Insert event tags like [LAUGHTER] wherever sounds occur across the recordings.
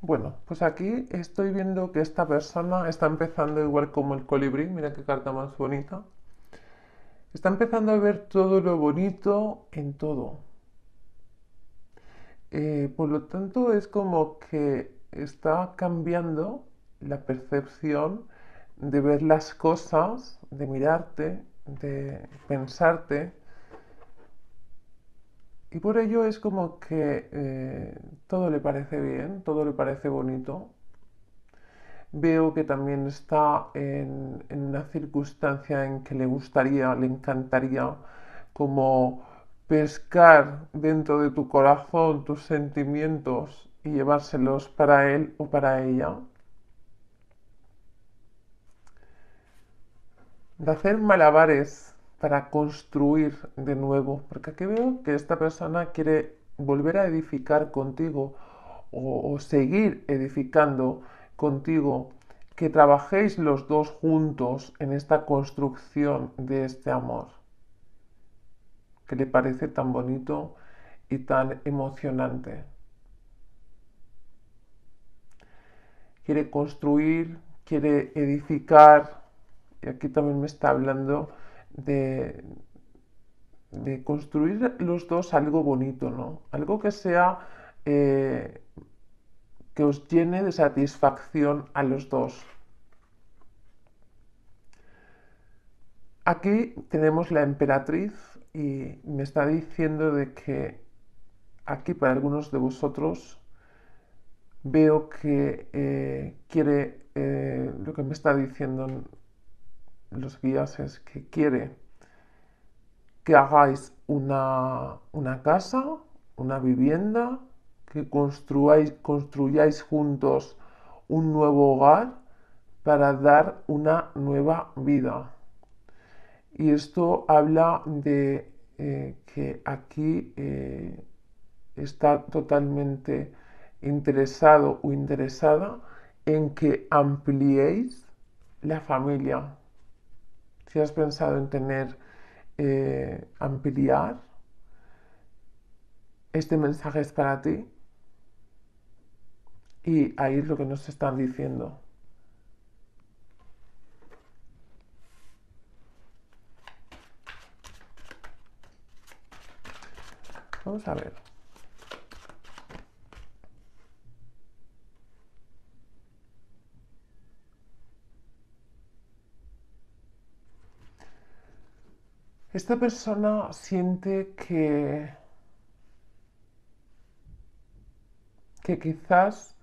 Bueno, pues aquí estoy viendo que esta persona está empezando igual como el colibrí, mira qué carta más bonita. Está empezando a ver todo lo bonito en todo. Eh, por lo tanto, es como que está cambiando la percepción de ver las cosas, de mirarte, de pensarte, y por ello es como que eh, todo le parece bien, todo le parece bonito. Veo que también está en una circunstancia en que le gustaría, le encantaría, como pescar dentro de tu corazón tus sentimientos y llevárselos para él o para ella. De hacer malabares para construir de nuevo, porque aquí veo que esta persona quiere volver a edificar contigo o, seguir edificando contigo, que trabajéis los dos juntos en esta construcción de este amor, que le parece tan bonito y tan emocionante. Quiere construir, quiere edificar, y aquí también me está hablando de, construir los dos algo bonito, ¿no? Algo que sea eh, que os llene de satisfacción a los dos. Aquí tenemos la emperatriz y me está diciendo de que aquí para algunos de vosotros veo que eh, quiere eh, lo que me está diciendo los guías es que quiere que hagáis una, casa, una vivienda, que construyáis juntos un nuevo hogar para dar una nueva vida. Y esto habla de eh, que aquí eh, está totalmente interesado o interesada en que ampliéis la familia, si has pensado en tener, eh, ampliar, este mensaje es para ti. Y ahí es lo que nos están diciendo. Vamos a ver. Esta persona siente que, que quizás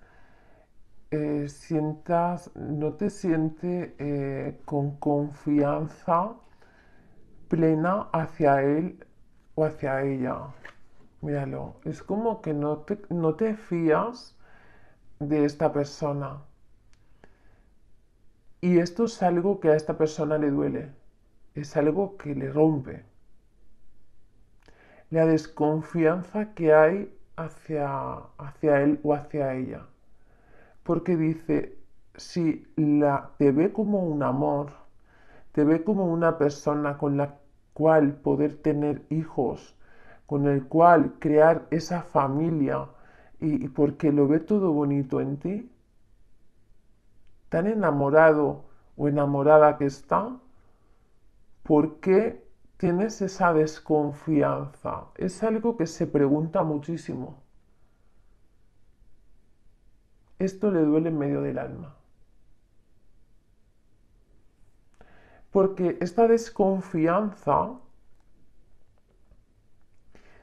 eh, sientas, no te siente eh, con confianza plena hacia él o hacia ella. Míralo, es como que no no te fías de esta persona. Y esto es algo que a esta persona le duele es algo que le rompe. La desconfianza que hay hacia, hacia él o hacia ella. Porque dice, si la, te ve como un amor, te ve como una persona con la cual poder tener hijos, con el cual crear esa familia, y, y porque lo ve todo bonito en ti, tan enamorado o enamorada que está, ¿Por qué tienes esa desconfianza? Es algo que se pregunta muchísimo. Esto le duele en medio del alma. Porque esta desconfianza,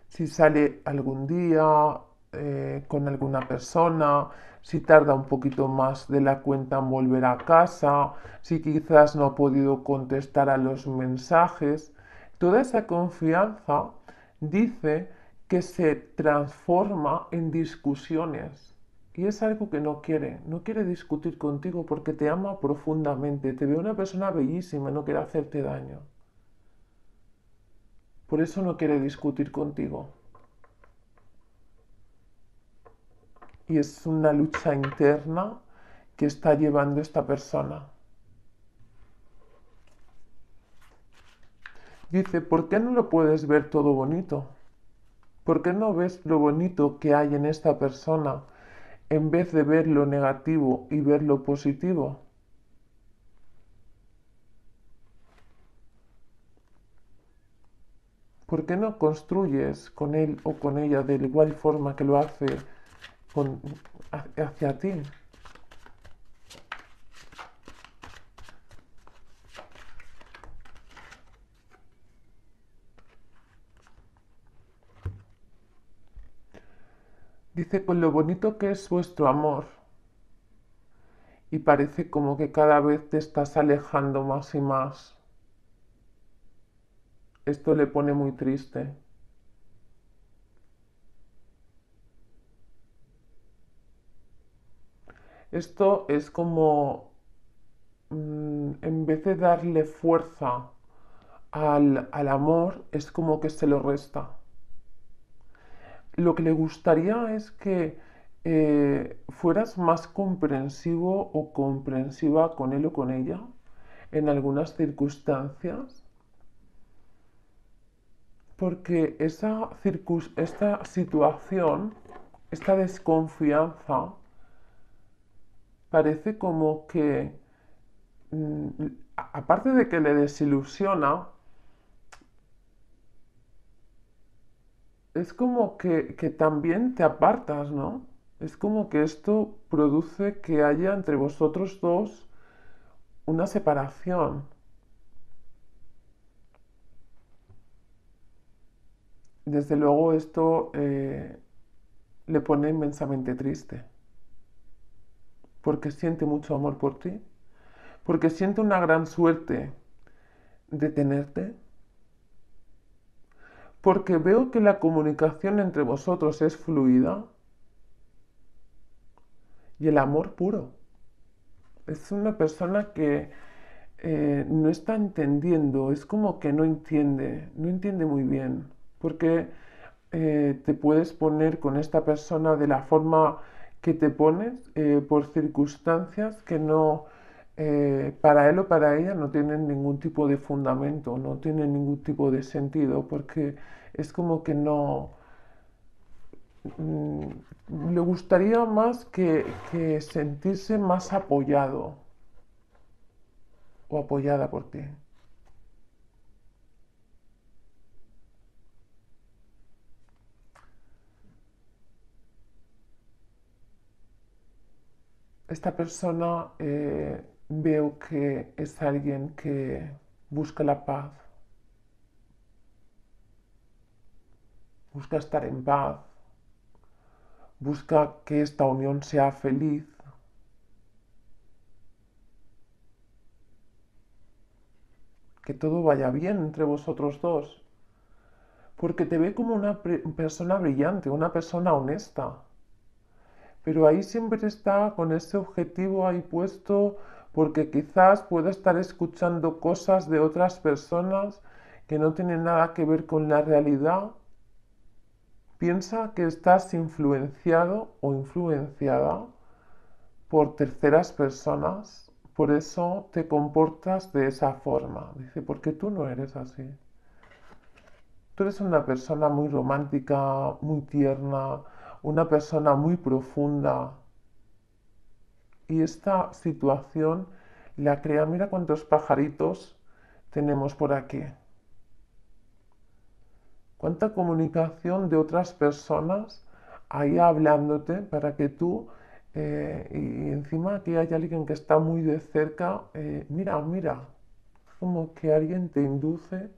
si sale algún día eh, con alguna persona, si tarda un poquito más de la cuenta en volver a casa, si quizás no ha podido contestar a los mensajes. Toda esa confianza dice que se transforma en discusiones. Y es algo que no quiere, no quiere discutir contigo porque te ama profundamente, te ve una persona bellísima, no quiere hacerte daño. Por eso no quiere discutir contigo. y es una lucha interna que está llevando esta persona. Dice, ¿por qué no lo puedes ver todo bonito? ¿Por qué no ves lo bonito que hay en esta persona en vez de ver lo negativo y ver lo positivo? ¿Por qué no construyes con él o con ella de la igual forma que lo hace con, hacia ti. Dice con pues lo bonito que es vuestro amor. Y parece como que cada vez te estás alejando más y más. Esto le pone muy triste. Esto es como, mm, en vez de darle fuerza al, amor, es como que se lo resta. Lo que le gustaría es que eh, fueras más comprensivo o comprensiva con él o con ella en algunas circunstancias, porque esa esta situación, esta desconfianza, parece como que, mm, aparte de que le desilusiona, es como que, también te apartas, ¿no? Es como que esto produce que haya entre vosotros dos una separación. Desde luego esto eh, le pone inmensamente triste porque siente mucho amor por ti, porque siente una gran suerte de tenerte, porque veo que la comunicación entre vosotros es fluida y el amor puro. Es una persona que eh, no está entendiendo, es como que no entiende, no entiende muy bien, porque eh, te puedes poner con esta persona de la forma que te pones eh, por circunstancias que no, eh, para él o para ella no tienen ningún tipo de fundamento, no tienen ningún tipo de sentido, porque es como que no mm, le gustaría más que sentirse más apoyado o apoyada por ti. esta persona eh, veo que es alguien que busca la paz, busca estar en paz, busca que esta unión sea feliz. Que todo vaya bien entre vosotros dos. Porque te ve como una persona brillante, una persona honesta pero ahí siempre está con ese objetivo ahí puesto porque quizás pueda estar escuchando cosas de otras personas que no tienen nada que ver con la realidad. Piensa que estás influenciado o influenciada por terceras personas, por eso te comportas de esa forma. Dice, porque tú no eres así. Tú eres una persona muy romántica, muy tierna, una persona muy profunda. Y esta situación la crea, mira cuántos pajaritos tenemos por aquí. Cuánta comunicación de otras personas ahí hablándote para que tú, eh, y encima aquí hay alguien que está muy de cerca, eh, mira, mira, como que alguien te induce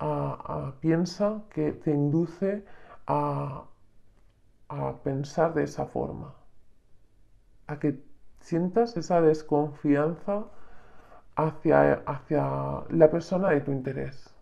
a piensa que te induce a, a pensar de esa forma, a que sientas esa desconfianza hacia, hacia la persona de tu interés.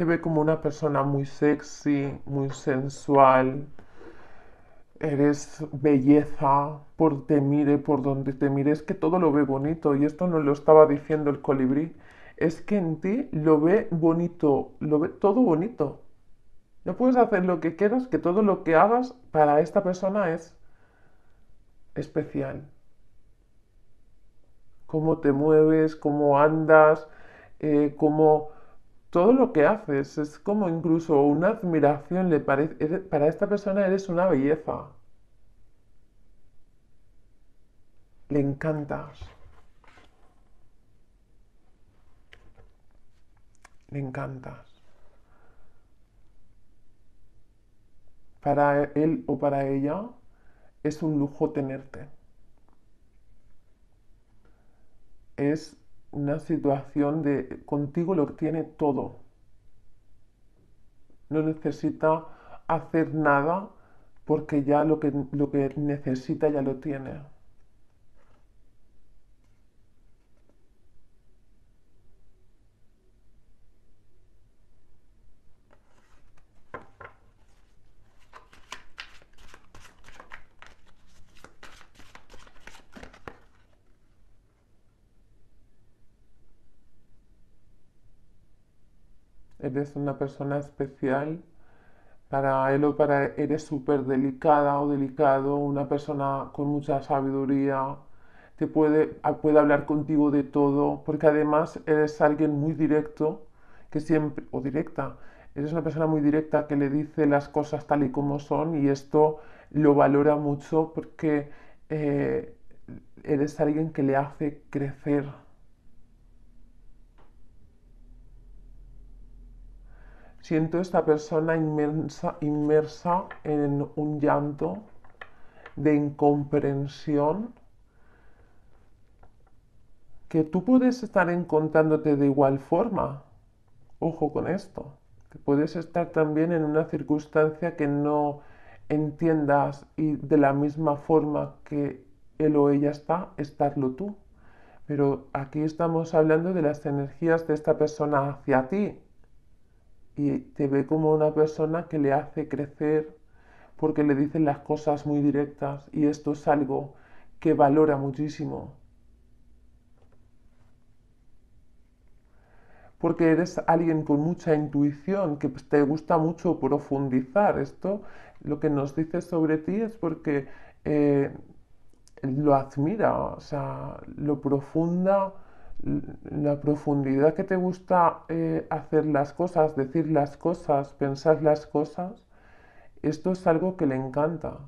te ve como una persona muy sexy, muy sensual. Eres belleza por te mire, por donde te mire. Es que todo lo ve bonito y esto no lo estaba diciendo el colibrí. Es que en ti lo ve bonito, lo ve todo bonito. No puedes hacer lo que quieras, que todo lo que hagas para esta persona es especial. Cómo te mueves, cómo andas, eh, cómo todo lo que haces es como incluso una admiración, le parece, para esta persona eres una belleza. Le encantas. Le encantas. Para él o para ella es un lujo tenerte. Es una situación de contigo lo tiene todo. No necesita hacer nada porque ya lo que, lo que necesita ya lo tiene. eres una persona especial para él o para él, eres súper delicada o delicado, una persona con mucha sabiduría, te puede, ah, puede hablar contigo de todo, porque además eres alguien muy directo, que siempre, o directa, eres una persona muy directa que le dice las cosas tal y como son y esto lo valora mucho porque eh, eres alguien que le hace crecer. Siento esta persona inmersa en un llanto de incomprensión que tú puedes estar encontrándote de igual forma. Ojo con esto. Que puedes estar también en una circunstancia que no entiendas y de la misma forma que él o ella está, estarlo tú. Pero aquí estamos hablando de las energías de esta persona hacia ti, y te ve como una persona que le hace crecer porque le dicen las cosas muy directas y esto es algo que valora muchísimo. Porque eres alguien con mucha intuición, que te gusta mucho profundizar. Esto lo que nos dice sobre ti es porque eh, lo admira, o sea, lo profunda la profundidad que te gusta eh, hacer las cosas, decir las cosas, pensar las cosas, esto es algo que le encanta.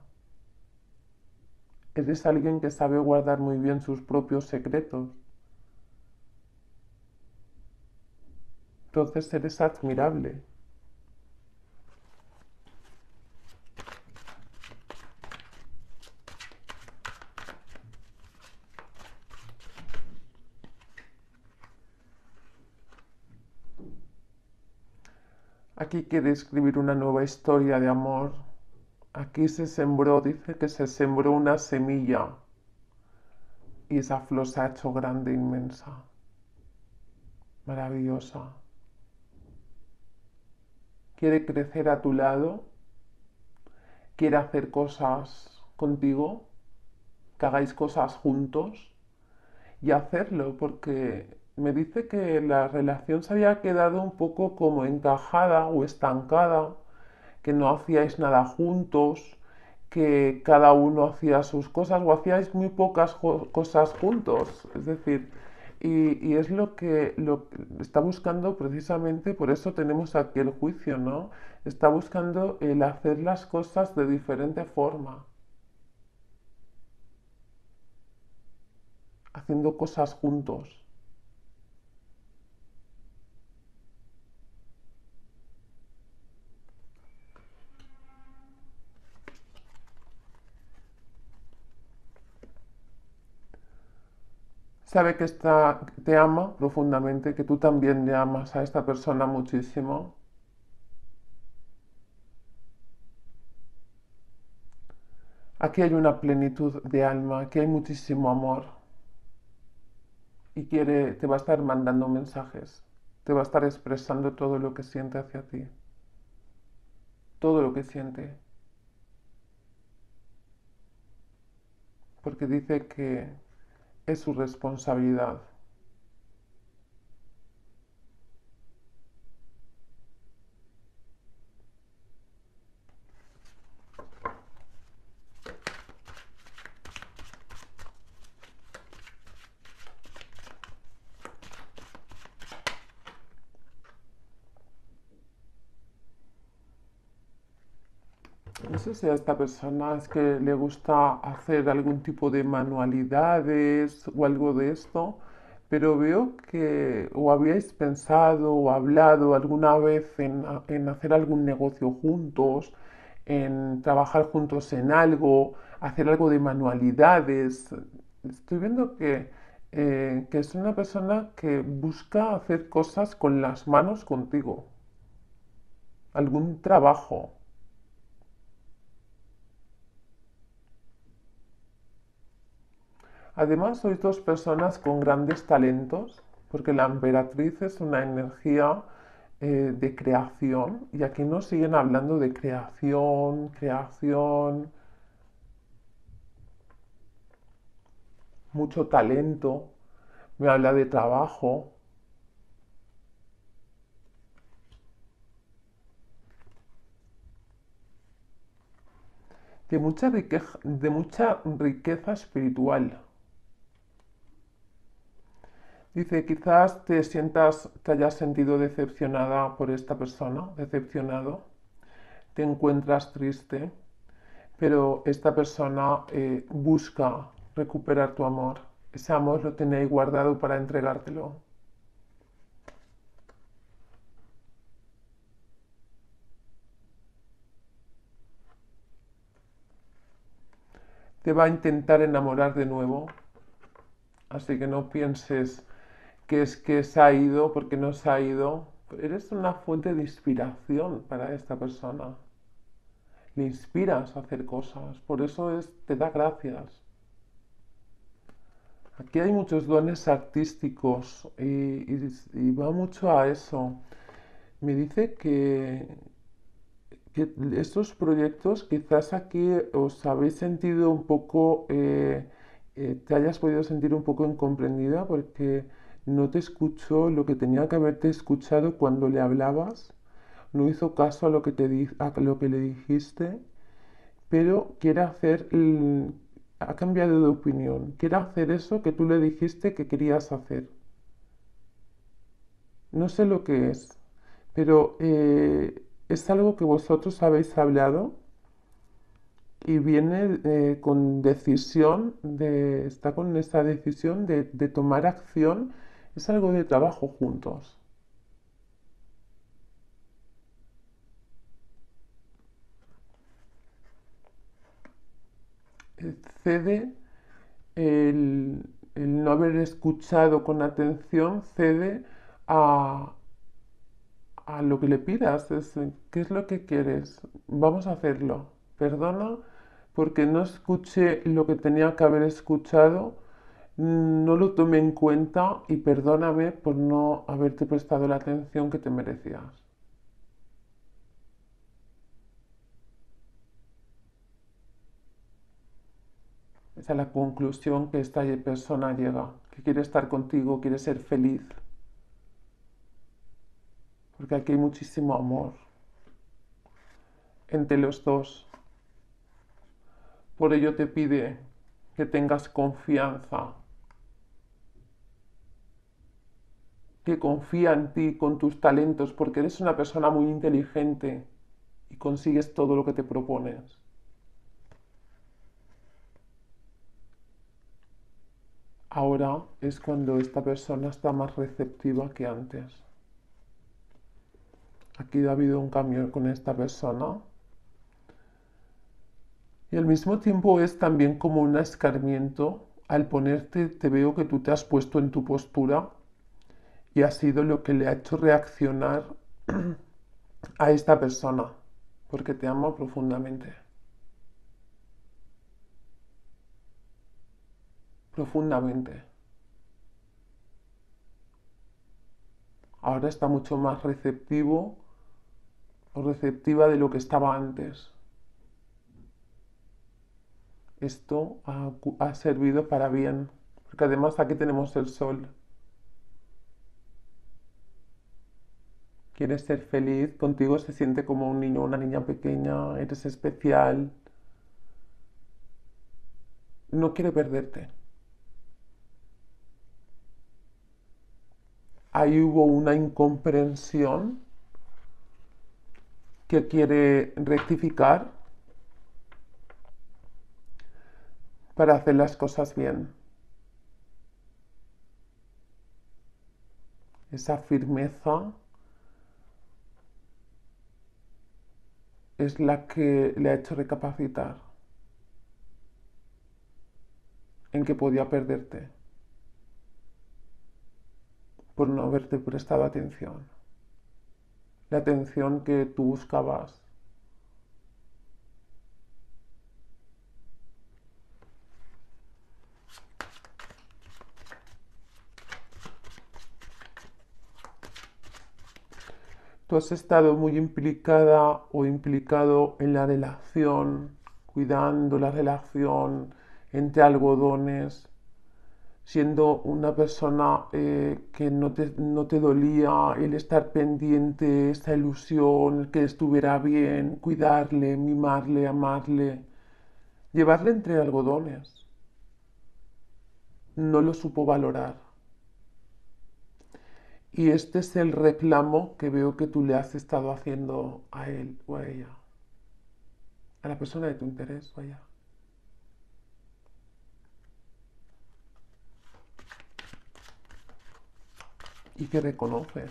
Eres alguien que sabe guardar muy bien sus propios secretos. Entonces eres admirable. Aquí quiere escribir una nueva historia de amor. Aquí se sembró, dice que se sembró una semilla y esa flor se ha hecho grande, inmensa, maravillosa. Quiere crecer a tu lado, quiere hacer cosas contigo, que hagáis cosas juntos y hacerlo porque me dice que la relación se había quedado un poco como encajada o estancada, que no hacíais nada juntos, que cada uno hacía sus cosas o hacíais muy pocas cosas juntos. Es decir, y, es lo que lo, está buscando precisamente, por eso tenemos aquí el juicio, ¿no? Está buscando el hacer las cosas de diferente forma. Haciendo cosas juntos. sabe que está, te ama profundamente, que tú también le amas a esta persona muchísimo. Aquí hay una plenitud de alma, aquí hay muchísimo amor. Y quiere, te va a estar mandando mensajes, te va a estar expresando todo lo que siente hacia ti. Todo lo que siente. Porque dice que es su responsabilidad. No sé si a esta persona es que le gusta hacer algún tipo de manualidades o algo de esto, pero veo que o habíais pensado o hablado alguna vez en, hacer algún negocio juntos, en trabajar juntos en algo, hacer algo de manualidades. Estoy viendo que, eh, que es una persona que busca hacer cosas con las manos contigo, algún trabajo. Además, sois dos personas con grandes talentos, porque la emperatriz es una energía eh, de creación, y aquí nos siguen hablando de creación, creación, mucho talento, me habla de trabajo. De mucha riqueza, de mucha riqueza espiritual. Dice, quizás te sientas, te hayas sentido decepcionada por esta persona, decepcionado, te encuentras triste, pero esta persona eh, busca recuperar tu amor. Ese amor lo tenéis guardado para entregártelo. Te va a intentar enamorar de nuevo, así que no pienses que es que se ha ido, porque no se ha ido. Eres una fuente de inspiración para esta persona. Le inspiras a hacer cosas, por eso te da gracias. Aquí hay muchos dones artísticos y, va mucho a eso. Me dice que, que estos proyectos quizás aquí os habéis sentido un poco, eh, eh, te hayas podido sentir un poco incomprendida porque no te escuchó lo que tenía que haberte escuchado cuando le hablabas, no hizo caso a lo que, te lo que le dijiste, pero quiere hacer, ha cambiado de opinión, quiere hacer eso que tú le dijiste que querías hacer. No sé lo que es, pero eh, es algo que vosotros habéis hablado y viene eh, con decisión, de, está con esa decisión de tomar acción es algo de trabajo juntos. Cede el, no haber escuchado con atención, cede a, lo que le pidas, ¿qué es lo que quieres? Vamos a hacerlo. Perdona porque no escuché lo que tenía que haber escuchado no lo tome en cuenta y perdóname por no haberte prestado la atención que te merecías. Esa es la conclusión que esta persona llega, que quiere estar contigo, quiere ser feliz. Porque aquí hay muchísimo amor entre los dos. Por ello te pide que tengas confianza que confía en ti con tus talentos porque eres una persona muy inteligente y consigues todo lo que te propones. Ahora es cuando esta persona está más receptiva que antes. Aquí ha habido un cambio con esta persona. Y al mismo tiempo es también como un escarmiento. Al ponerte te veo que tú te has puesto en tu postura y ha sido lo que le ha hecho reaccionar [CLEARS THROAT] a esta persona, porque te amo profundamente. Profundamente. Ahora está mucho más receptivo o receptiva de lo que estaba antes. Esto ha, ha servido para bien, porque además aquí tenemos el sol. quieres ser feliz, contigo se siente como un niño o una niña pequeña, eres especial. No quiere perderte. Ahí hubo una incomprensión que quiere rectificar para hacer las cosas bien. Esa firmeza es la que le ha hecho recapacitar en que podía perderte por no haberte prestado atención, la atención que tú buscabas tú has estado muy implicada o implicado en la relación, cuidando la relación entre algodones, siendo una persona eh, que no te, no te dolía el estar pendiente, esta ilusión, que estuviera bien, cuidarle, mimarle, amarle, llevarle entre algodones. No lo supo valorar. Y este es el reclamo que veo que tú le has estado haciendo a él o a ella, a la persona de tu interés, vaya. Y que reconoce.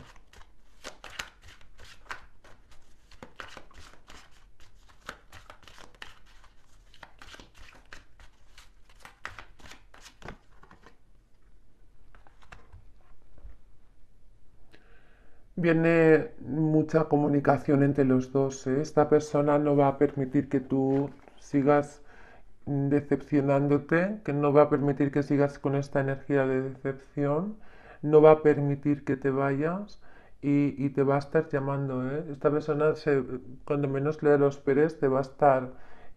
viene mucha comunicación entre los dos. ¿eh? Esta persona no va a permitir que tú sigas decepcionándote, que no va a permitir que sigas con esta energía de decepción, no va a permitir que te vayas y, te va a estar llamando. ¿eh? Esta persona, se, cuando menos le los esperes, te va a estar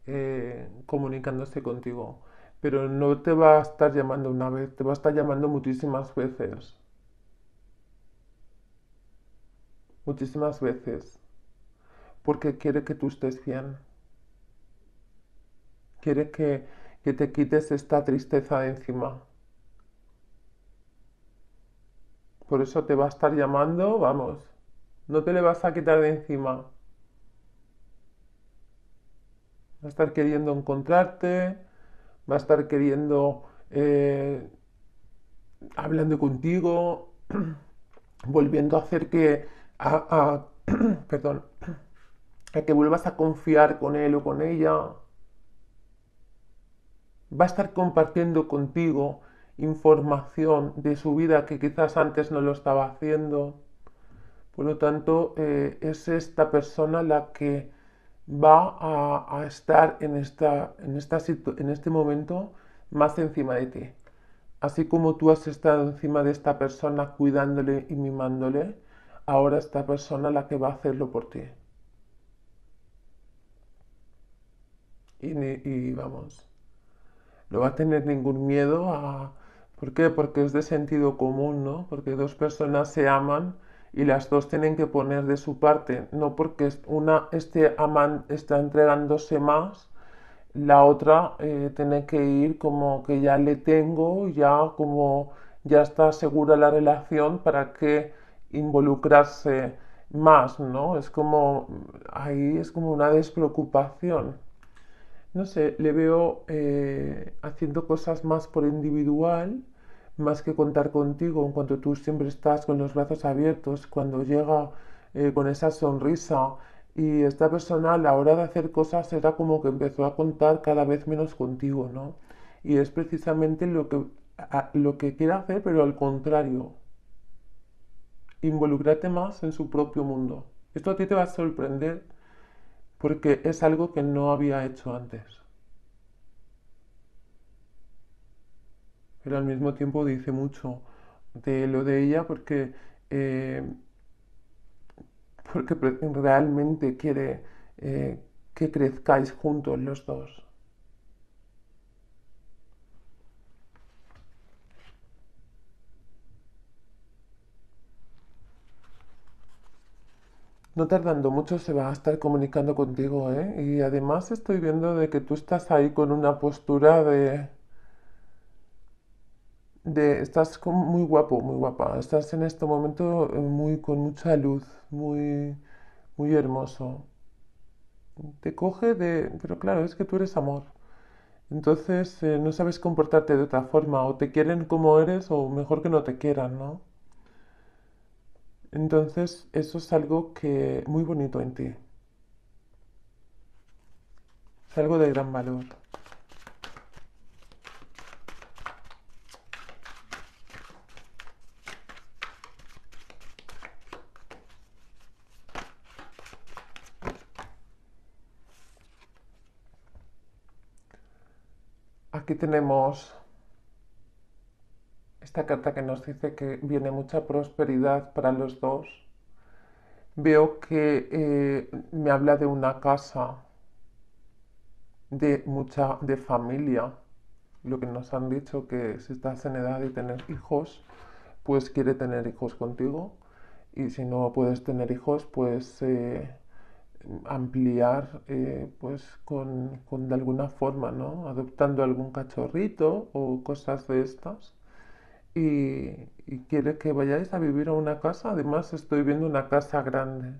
eh, comunicándose contigo, pero no te va a estar llamando una vez, te va a estar llamando muchísimas veces. muchísimas veces porque quiere que tú estés bien. Quiere que, te quites esta tristeza de encima. Por eso te va a estar llamando, vamos. No te le vas a quitar de encima. Va a estar queriendo encontrarte, va a estar queriendo eh, hablando contigo, [CLEARS THROAT] volviendo a hacer que, a, [CLEARS THROAT] perdón, que vuelvas a confiar con él o con ella. Va a estar compartiendo contigo información de su vida que quizás antes no lo estaba haciendo. Por lo tanto, eh, es esta persona la que va a, estar en, esta, en, en este momento más encima de ti. Así como tú has estado encima de esta persona cuidándole y mimándole, ahora esta persona la que va a hacerlo por ti. Y, y vamos, no va a tener ningún miedo a... ¿Por qué? Porque es de sentido común, ¿no? Porque dos personas se aman y las dos tienen que poner de su parte, no porque una este aman, está entregándose más, la otra eh, tiene que ir como que ya le tengo, ya como ya está segura la relación para que involucrarse más, ¿no? Es como, ahí es como una despreocupación. No sé, le veo eh, haciendo cosas más por individual, más que contar contigo, en cuanto tú siempre estás con los brazos abiertos, cuando llega eh, con esa sonrisa. Y esta persona a la hora de hacer cosas era como que empezó a contar cada vez menos contigo, ¿no? Y es precisamente lo que, lo que quiere hacer, pero al contrario, involucrarte más en su propio mundo. Esto a ti te va a sorprender porque es algo que no había hecho antes. Pero al mismo tiempo dice mucho de lo de ella porque, eh, porque realmente quiere eh, que crezcáis juntos los dos. No tardando mucho se va a estar comunicando contigo, ¿eh? Y además estoy viendo de que tú estás ahí con una postura de... de estás muy guapo, muy guapa. Estás en este momento eh, muy con mucha luz, muy, muy hermoso. Te coge de... Pero claro, es que tú eres amor. Entonces eh, no sabes comportarte de otra forma. O te quieren como eres o mejor que no te quieran, ¿no? Entonces, eso es algo que muy bonito en ti. Es algo de gran valor. Aquí tenemos esta carta que nos dice que viene mucha prosperidad para los dos, veo que eh, me habla de una casa, de mucha, de familia. Lo que nos han dicho que si estás en edad y tener hijos, pues quiere tener hijos contigo. Y si no puedes tener hijos, pues eh, ampliar eh, pues de alguna forma, ¿no? Adoptando algún cachorrito o cosas de estas y, quiere que vayáis a vivir a una casa. Además, estoy viendo una casa grande,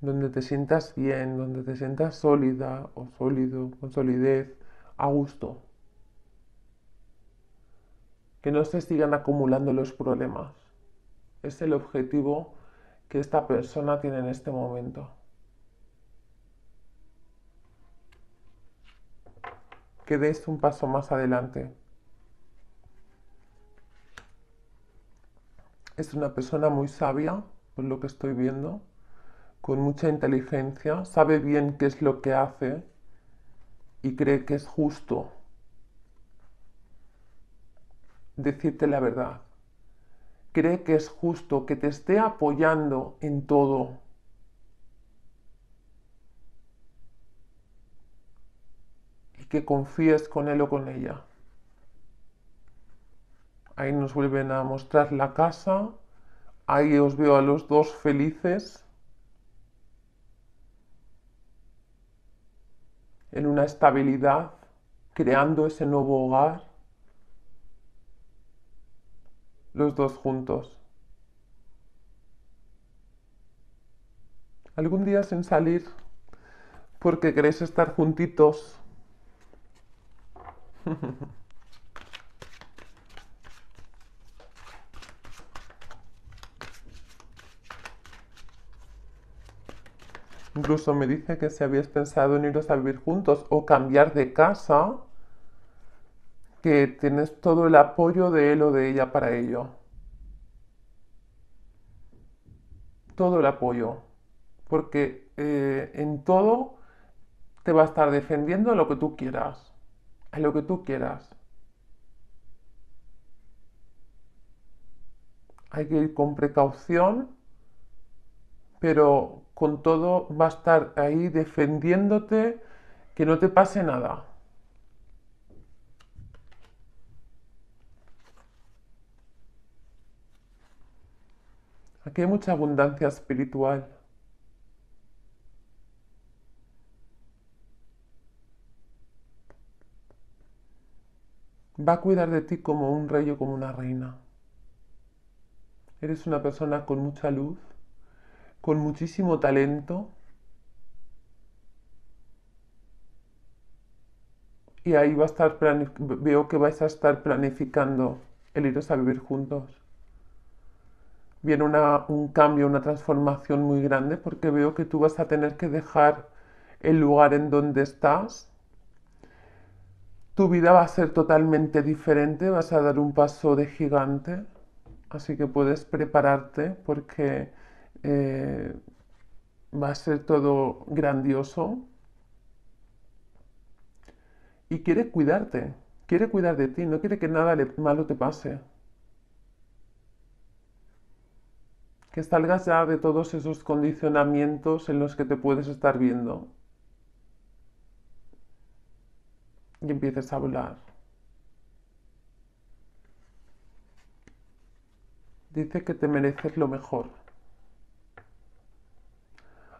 donde te sientas bien, donde te sientas sólida o sólido, con solidez, a gusto. Que no se sigan acumulando los problemas. Es el objetivo que esta persona tiene en este momento. Que deis un paso más adelante. Es una persona muy sabia, por lo que estoy viendo, con mucha inteligencia, sabe bien qué es lo que hace y cree que es justo decirte la verdad. Cree que es justo que te esté apoyando en todo. Y que confíes con él o con ella. Ahí nos vuelven a mostrar la casa. Ahí os veo a los dos felices. En una estabilidad, creando ese nuevo hogar. Los dos juntos. Algún día sin salir porque queréis estar juntitos. [LAUGHS] Incluso me dice que si habías pensado en iros a vivir juntos o cambiar de casa, que tienes todo el apoyo de él o de ella para ello. Todo el apoyo. Porque eh, en todo te va a estar defendiendo lo que tú quieras. A lo que tú quieras. Hay que ir con precaución, pero con todo va a estar ahí defendiéndote, que no te pase nada. Aquí hay mucha abundancia espiritual. Va a cuidar de ti como un rey o como una reina. Eres una persona con mucha luz con muchísimo talento y ahí va a estar veo que vais a estar planificando el iros a vivir juntos. Viene un cambio, una transformación muy grande porque veo que tú vas a tener que dejar el lugar en donde estás. Tu vida va a ser totalmente diferente, vas a dar un paso de gigante, así que puedes prepararte porque eh, va a ser todo grandioso. Y quiere cuidarte, quiere cuidar de ti, no quiere que nada malo te pase. Que salgas ya de todos esos condicionamientos en los que te puedes estar viendo. Y empieces a hablar Dice que te mereces lo mejor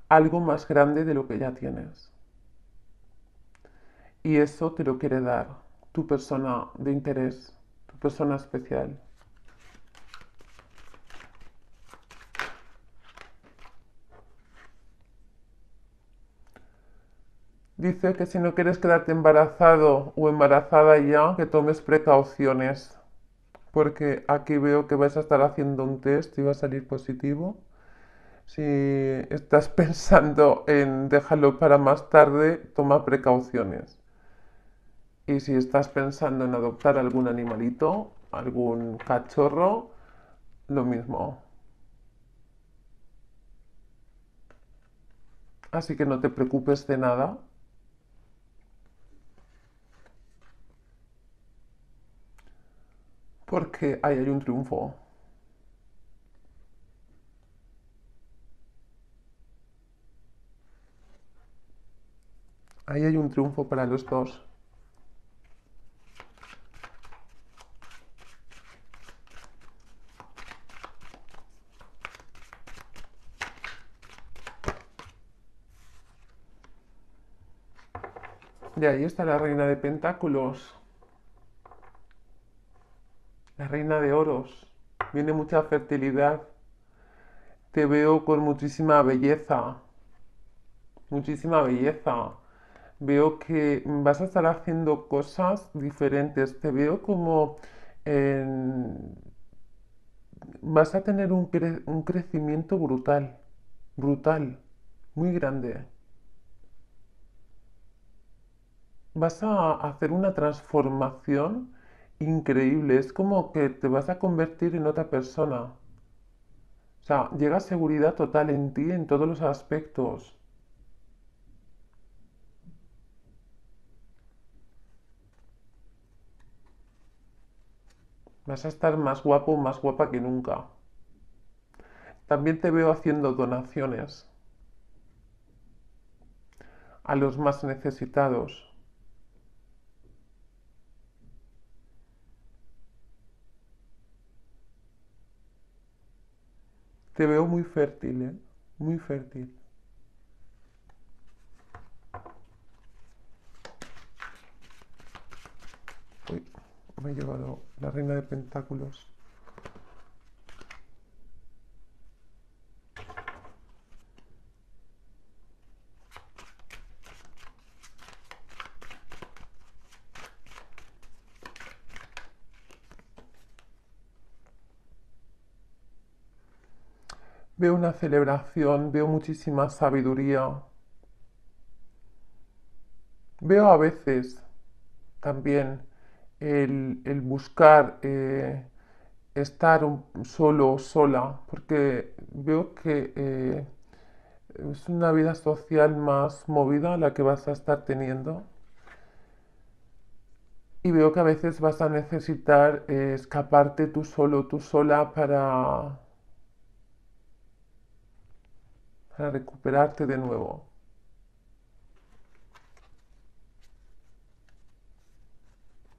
algo más grande de lo que ya tienes. Y eso te lo quiere dar tu persona de interés, tu persona especial. Dice que si no quieres quedarte embarazado o embarazada ya, que tomes precauciones. Porque aquí veo que vas a estar haciendo un test y va a salir positivo. Si estás [LAUGHS] pensando en dejarlo para más tarde, toma precauciones. Y si estás pensando en adoptar algún animalito, algún cachorro, lo mismo. Así que no te preocupes de nada. Porque ahí hay un triunfo. Ahí hay un triunfo para los dos. Y ahí está la reina de pentáculos. La reina de oros. Viene mucha fertilidad. Te veo con muchísima belleza. Muchísima belleza veo que vas a estar haciendo cosas diferentes. Te veo como vas a tener un, un crecimiento brutal, brutal, muy grande. Vas a hacer una transformación increíble. Es como que te vas a convertir en otra persona. O sea, llega seguridad total en ti en todos los aspectos. Vas a estar más guapo, más guapa que nunca. También te veo haciendo donaciones a los más necesitados. Te veo muy fértil, ¿eh? Muy fértil. me he llevado la reina de pentáculos. Veo una celebración, veo muchísima sabiduría. Veo a veces también el, buscar eh, estar solo o sola, porque veo que eh, es una vida social más movida la que vas a estar teniendo. Y veo que a veces vas a necesitar eh, escaparte tú solo, tú sola para, para recuperarte de nuevo.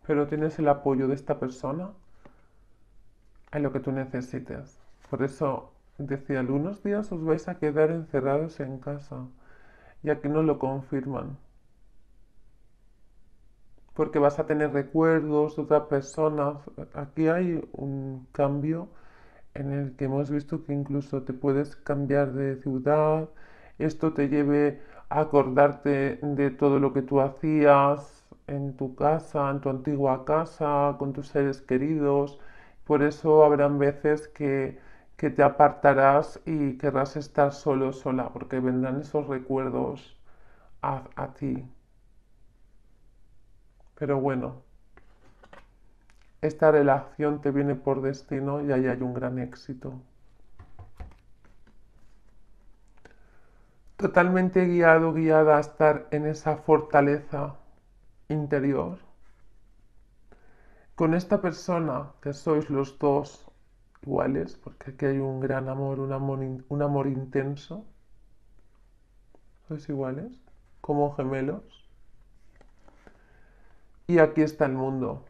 pero tienes el apoyo de esta persona en lo que tú necesites. Por eso decía, algunos días os vais a quedar encerrados en casa, Ya que no lo confirman. Porque vas a tener recuerdos de otras personas. Aquí hay un cambio en el que hemos visto que incluso te puedes cambiar de ciudad, esto te lleve a acordarte de todo lo que tú hacías, en tu casa, en tu antigua casa, con tus seres queridos. Por eso habrán veces que, que te apartarás y querrás estar solo, sola, porque vendrán esos recuerdos a, a ti. Pero bueno, esta relación te viene por destino y ahí hay un gran éxito. Totalmente guiado, guiada a estar en esa fortaleza interior, con esta persona que sois los dos iguales, porque aquí hay un gran amor, un amor, un amor intenso, sois iguales, como gemelos, y aquí está el mundo.